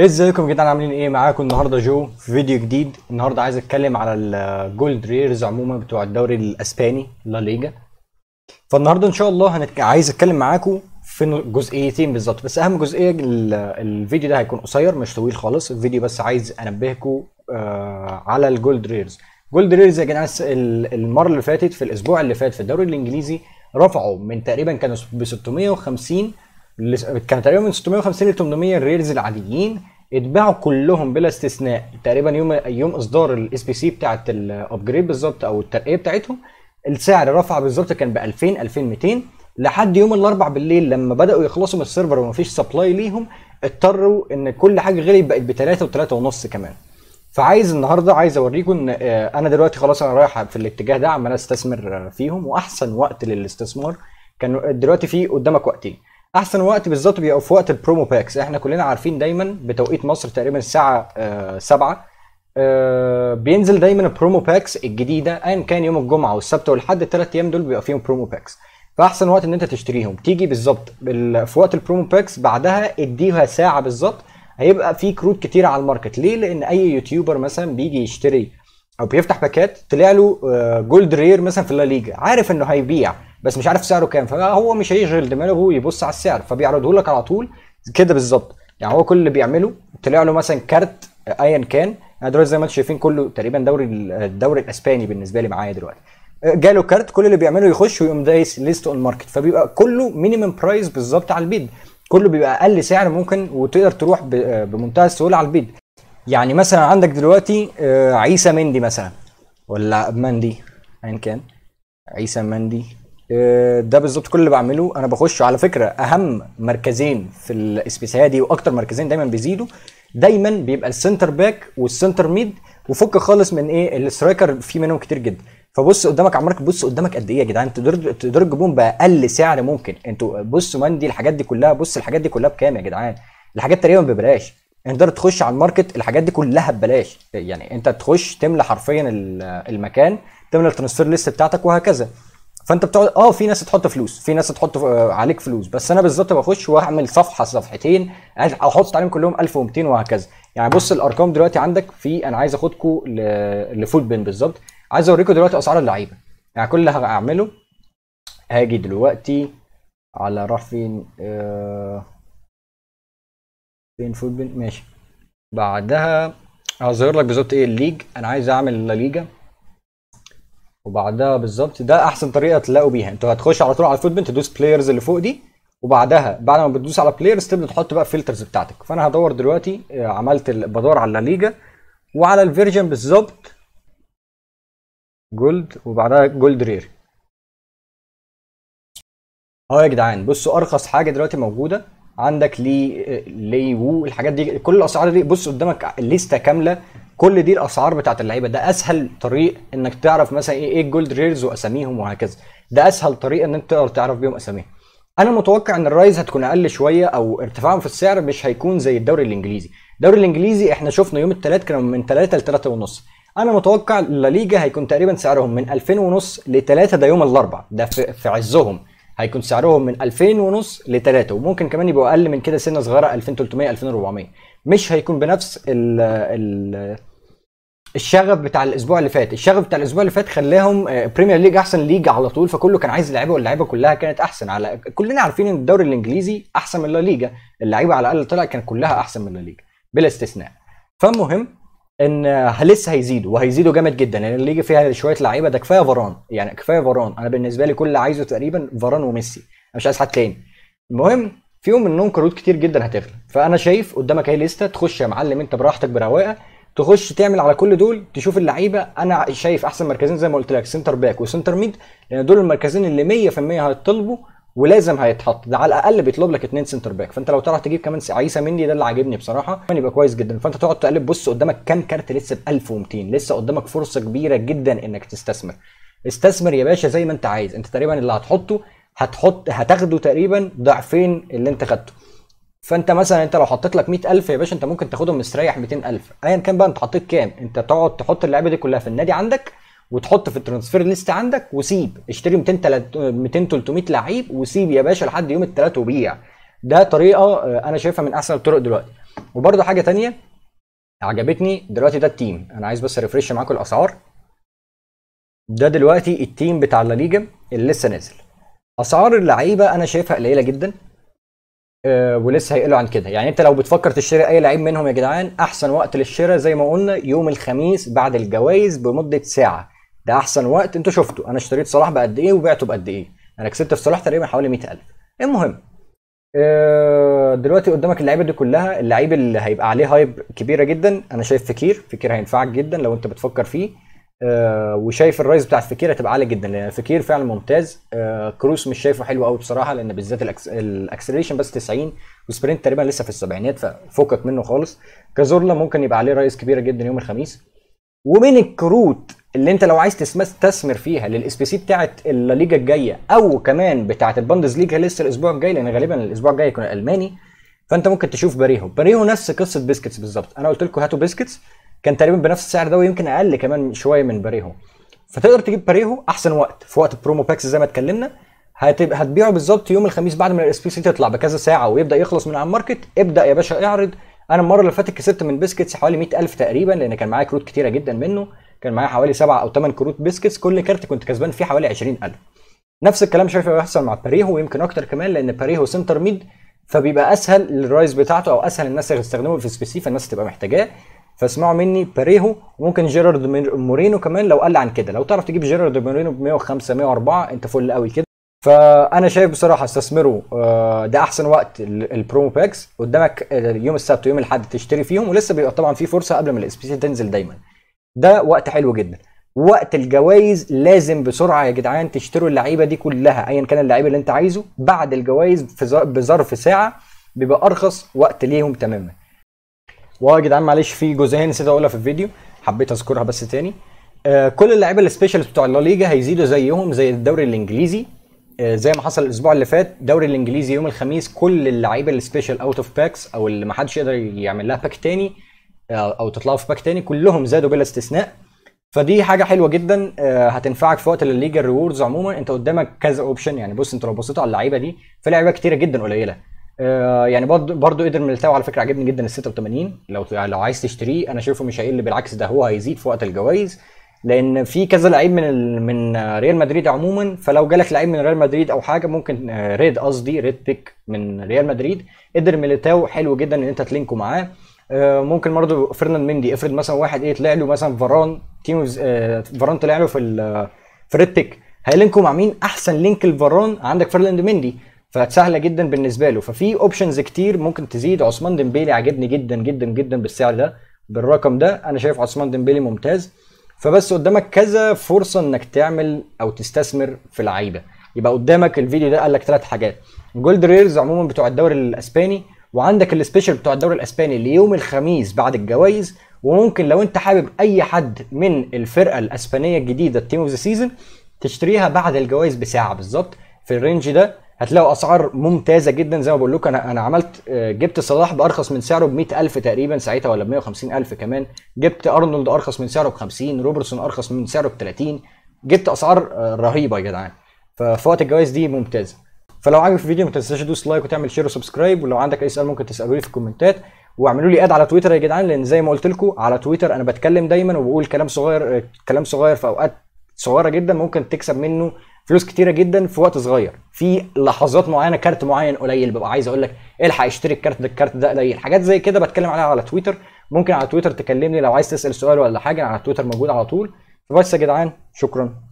ازيكم يا جدعان عاملين ايه معاكم النهارده جو في فيديو جديد النهارده عايز اتكلم على الجولد ريرز عموما بتوع الدوري الاسباني لا ليجا فالنهارده ان شاء الله هنتك... عايز اتكلم معاكم في جزئيتين بالظبط بس اهم جزئيه الفيديو ده هيكون قصير مش طويل خالص الفيديو بس عايز انبهكم آه على الجولد ريرز جولد ريرز يا جدعان المره اللي فاتت في الاسبوع اللي فات في الدوري الانجليزي رفعوا من تقريبا كانوا ب 650 كان تقريبا من 650 ل 800 الريلز العاديين اتباعوا كلهم بلا استثناء تقريبا يوم يوم اصدار الاس بي سي بتاعت الابجريد بالظبط او الترقيه بتاعتهم السعر رفع بالظبط كان ب 2000 2200 لحد يوم الاربع بالليل لما بداوا يخلصوا من السيرفر ومفيش سبلاي ليهم اضطروا ان كل حاجه غليت بقت ب 3 و3 ونص كمان فعايز النهارده عايز اوريكم ان آه، انا دلوقتي خلاص انا رايح في الاتجاه ده عمال استثمر فيهم واحسن وقت للاستثمار كان دلوقتي في قدامك وقتين احسن وقت بالظبط بيبقى في وقت البرومو باكس احنا كلنا عارفين دايما بتوقيت مصر تقريبا الساعه 7 آه،, آه بينزل دايما البرومو باكس الجديده ايا كان يوم الجمعه والسبت والحد الثلاث ايام دول بيبقى فيهم برومو باكس فاحسن وقت ان انت تشتريهم تيجي بالظبط في وقت البرومو باكس بعدها اديها ساعه بالظبط هيبقى في كروت كتير على الماركت ليه لان اي يوتيوبر مثلا بيجي يشتري او بيفتح باكات طلع له جولد آه، رير مثلا في الليجا عارف انه هيبيع بس مش عارف سعره كام فهو مش هيشغل دماغه يبص على السعر فبيعرضه لك على طول كده بالظبط يعني هو كل اللي بيعمله طلع له مثلا كارت ايا كان انا دلوقتي زي ما انتم شايفين كله تقريبا دوري الدوري الاسباني بالنسبه لي معايا دلوقتي جاله كارت كل اللي بيعمله يخش ويقوم دايس ليست اون ماركت فبيبقى كله مينيمم برايس بالظبط على البيد كله بيبقى اقل سعر ممكن وتقدر تروح بمنتهى السهوله على البيد يعني مثلا عندك دلوقتي آه، عيسى مندي مثلا ولا مندي ايا كان عيسى مندي آه، ده بالظبط كل اللي بعمله انا بخش على فكره اهم مركزين في الاسبيسيه دي واكتر مركزين دايما بيزيدوا دايما بيبقى السنتر باك والسنتر ميد وفك خالص من ايه السترايكر في منهم كتير جدا فبص قدامك عمرك بص قدامك قد ايه يا جدعان تقدروا تقدر تجيبهم باقل سعر ممكن انتوا بصوا مندي الحاجات دي كلها بص الحاجات دي كلها بكام يا جدعان الحاجات تقريبا ببلاش انت تقدر تخش على الماركت الحاجات دي كلها ببلاش يعني انت تخش تملى حرفيا المكان تملى الترانسفير ليست بتاعتك وهكذا فانت بتقعد اه في ناس تحط فلوس في ناس تحط آه، عليك فلوس بس انا بالظبط بخش واعمل صفحه صفحتين احط عليهم كلهم 1200 وهكذا يعني بص الارقام دلوقتي عندك في انا عايز اخدكم ل... لفول بين بالظبط عايز اوريكم دلوقتي اسعار اللعيبه يعني كل اللي هعمله هاجي دلوقتي على راح فين آه... فين فود بين ماشي بعدها هظهر لك بالظبط ايه الليج انا عايز اعمل لا ليجا وبعدها بالظبط ده احسن طريقه تلاقوا بيها انتوا هتخش على طول على الفوت بنت تدوس بلايرز اللي فوق دي وبعدها بعد ما بتدوس على بلايرز تبدا تحط بقى الفلترز بتاعتك فانا هدور دلوقتي آه، عملت بدور على الليجا وعلى الفيرجن بالظبط جولد وبعدها جولد رير اه يا جدعان بصوا ارخص حاجه دلوقتي موجوده عندك لي آه، لي وو الحاجات دي كل الاسعار دي بص قدامك ليسته كامله كل دي الاسعار بتاعت اللعيبه ده اسهل طريق انك تعرف مثلا ايه ايه الجولد ريرز واساميهم وهكذا ده اسهل طريق ان انت تقدر تعرف بيهم اساميهم انا متوقع ان الرايز هتكون اقل شويه او ارتفاعهم في السعر مش هيكون زي الدوري الانجليزي الدوري الانجليزي احنا شفنا يوم الثلاث كانوا من 3 ل 3 ونص انا متوقع لا ليجا هيكون تقريبا سعرهم من 2000 ونص ل 3 ده يوم الاربعاء ده في, في عزهم هيكون سعرهم من 2000 ونص ل 3 وممكن كمان يبقوا اقل من كده سنه صغيره 2300 2400 مش هيكون بنفس ال ال الشغف بتاع الاسبوع اللي فات الشغف بتاع الاسبوع اللي فات خلاهم بريمير ليج احسن ليج على طول فكله كان عايز اللعيبه واللعيبه كلها كانت احسن على كلنا عارفين ان الدوري الانجليزي احسن من لا ليجا اللعيبه على الاقل طلع كان كلها احسن من لا ليجا بلا استثناء فالمهم ان آه، لسه هيزيدوا وهيزيدوا جامد جدا لان يعني الليجا فيها شويه لعيبه ده كفايه فاران يعني كفايه فاران انا بالنسبه لي كل اللي عايزه تقريبا فاران وميسي انا مش عايز حد تاني المهم فيهم منهم كروت كتير جدا هتغلى فانا شايف قدامك هي لسته تخش يا معلم انت براحتك برواقه تخش تعمل على كل دول تشوف اللعيبه انا شايف احسن مركزين زي ما قلت لك سنتر باك وسنتر ميد لان دول المركزين اللي 100% هيطلبوا ولازم هيتحط ده على الاقل بيطلب لك اثنين سنتر باك فانت لو تروح تجيب كمان عيسى مني ده اللي عاجبني بصراحه كان يبقى كويس جدا فانت تقعد تقلب بص قدامك كام كارت لسه ب 1200 لسه قدامك فرصه كبيره جدا انك تستثمر استثمر يا باشا زي ما انت عايز انت تقريبا اللي هتحطه هتحط هتاخده تقريبا ضعفين اللي انت خدته فانت مثلا انت لو حطيت لك 100000 يا باشا انت ممكن تاخدهم مستريح 200000 ايا كان بقى انت حطيت كام انت تقعد تحط اللعيبه دي كلها في النادي عندك وتحط في الترانسفير ليست عندك وسيب اشتري 200 200 300 لعيب وسيب يا باشا لحد يوم الثلاث وبيع ده طريقه آه، انا شايفها من احسن الطرق دلوقتي وبرده حاجه تانية عجبتني دلوقتي ده التيم انا عايز بس ريفرش معاكم الاسعار ده دلوقتي التيم بتاع الليجا اللي لسه نازل اسعار اللعيبه انا شايفها قليله جدا آه، ولسه هيقلوا عن كده يعني انت لو بتفكر تشتري اي لعيب منهم يا جدعان احسن وقت للشراء زي ما قلنا يوم الخميس بعد الجوائز بمده ساعه ده احسن وقت انتوا شفتوا انا اشتريت صلاح بقد ايه وبعته بقد ايه انا كسبت في صلاح تقريبا حوالي 100000 المهم آه، دلوقتي قدامك اللعيبه دي كلها اللعيب اللي هيبقى عليه هايب كبيره جدا انا شايف فكير فكير هينفعك جدا لو انت بتفكر فيه آه، وشايف الرايز بتاعت فكير هتبقى عاليه جدا لان فكير فعلا ممتاز آه، كروس مش شايفه حلو قوي بصراحه لان بالذات الأكس... الاكسلريشن بس 90 وسبرنت تقريبا لسه في السبعينات ففكك منه خالص كازورلا ممكن يبقى عليه رايز كبيره جدا يوم الخميس ومن الكروت اللي انت لو عايز تستثمر فيها للاس بي سي بتاعت الليجا الجايه او كمان بتاعت الباندز ليجا لسه الاسبوع الجاي لان غالبا الاسبوع الجاي يكون الماني فانت ممكن تشوف باريهو باريهو نفس قصه بيسكتس بالظبط انا قلت لكم هاتوا بيسكتس كان تقريبا بنفس السعر ده ويمكن اقل كمان شويه من باريهو فتقدر تجيب باريهو احسن وقت في وقت البرومو باكس زي ما اتكلمنا هتبقى هتبيعه بالظبط يوم الخميس بعد ما الاس بي سي تطلع بكذا ساعه ويبدا يخلص من على الماركت ابدا يا باشا اعرض انا المره اللي فاتت كسبت من بيسكتس حوالي 100000 تقريبا لان كان معايا كروت كتيره جدا منه كان معايا حوالي 7 او 8 كروت بيسكتس كل كارت كنت كسبان فيه حوالي 20000 نفس الكلام شايفه بيحصل مع باريهو ويمكن اكتر كمان لان باريهو سنتر ميد فبيبقى اسهل للرايز بتاعته او اسهل الناس اللي تستخدمه في سبيسي فالناس تبقى محتاجاه فاسمعوا مني باريهو وممكن جيرارد مورينو كمان لو قل عن كده لو تعرف تجيب جيرارد مورينو ب 105 104 انت فل قوي كده فانا شايف بصراحه استثمروا آه، ده احسن وقت البرومو باكس قدامك آه، يوم السبت ويوم الاحد تشتري فيهم ولسه بيبقى طبعا في فرصه قبل ما الاس سي تنزل دايما ده وقت حلو جدا وقت الجوائز لازم بسرعه يا جدعان تشتروا اللعيبه دي كلها ايا كان اللعيبه اللي انت عايزه بعد الجوائز بظرف ساعه بيبقى ارخص وقت ليهم تماما يا جدعان معلش في جزئيه نسيت اقولها في الفيديو حبيت اذكرها بس تاني آه كل اللعيبه السبيشال بتوع الليجا هيزيدوا زيهم زي الدوري الانجليزي آه زي ما حصل الاسبوع اللي فات الدوري الانجليزي يوم الخميس كل اللعيبه السبيشال اوت اوف باكس او اللي ما حدش يقدر يعمل لها باك تاني آه او تطلعوا في باك تاني كلهم زادوا بلا استثناء فدي حاجه حلوه جدا آه، هتنفعك في وقت الليجا الريوردز عموما انت قدامك كذا اوبشن يعني بص انت لو بصيت على اللعيبه دي في لعيبه كتيره جدا قليله آه، يعني برضه برضه قدر ميليتاو على فكره عجبني جدا ال 86 لو لو عايز تشتريه انا شايفه مش هيقل بالعكس ده هو هيزيد في وقت الجوائز لان في كذا لعيب من ال... من ريال مدريد عموما فلو جالك لعيب من ريال مدريد او حاجه ممكن ريد آه، قصدي ريد بيك من ريال مدريد قدر ميليتاو حلو جدا ان انت تلينكو معاه آه، ممكن برضه فرناند مندي افرض مثلا واحد ايه طلع له مثلا فاران تيموز فاران طلع له في في ريد بيك هيلينكو مع مين احسن لينك لفاران عندك فرناند مندي فسهله جدا بالنسبه له ففي اوبشنز كتير ممكن تزيد عثمان ديمبيلي عاجبني جدا جدا جدا بالسعر ده بالرقم ده انا شايف عثمان ديمبيلي ممتاز فبس قدامك كذا فرصه انك تعمل او تستثمر في لعيبه يبقى قدامك الفيديو ده قال لك ثلاث حاجات جولد ريرز عموما بتوع الدوري الاسباني وعندك السبيشال بتوع الدوري الاسباني ليوم الخميس بعد الجوائز وممكن لو انت حابب اي حد من الفرقه الاسبانيه الجديده التيم اوف ذا سيزون تشتريها بعد الجوائز بساعه بالظبط في الرينج ده هتلاقوا اسعار ممتازه جدا زي ما بقول لكم انا انا عملت آه، جبت صلاح بارخص من سعره ب 100000 تقريبا ساعتها ولا ب 150000 كمان جبت ارنولد ارخص من سعره ب 50 روبرتسون ارخص من سعره ب 30 جبت اسعار آه، رهيبه يا جدعان ففي وقت الجوائز دي ممتازه فلو عجبك الفيديو ما تنساش تدوس لايك وتعمل شير وسبسكرايب ولو عندك اي سؤال ممكن تساله لي في الكومنتات واعملوا لي اد على تويتر يا جدعان لان زي ما قلت لكم على تويتر انا بتكلم دايما وبقول كلام صغير آه، كلام صغير في اوقات صغيره جدا ممكن تكسب منه فلوس كتيره جدا في وقت صغير في لحظات معينه كارت معين قليل ببقى عايز اقولك الحق اشتري الكارت ده الكارت ده قليل حاجات زي كده بتكلم عليها على تويتر ممكن على تويتر تكلمني لو عايز تسال سؤال ولا حاجه على تويتر موجود على طول بس يا جدعان شكرا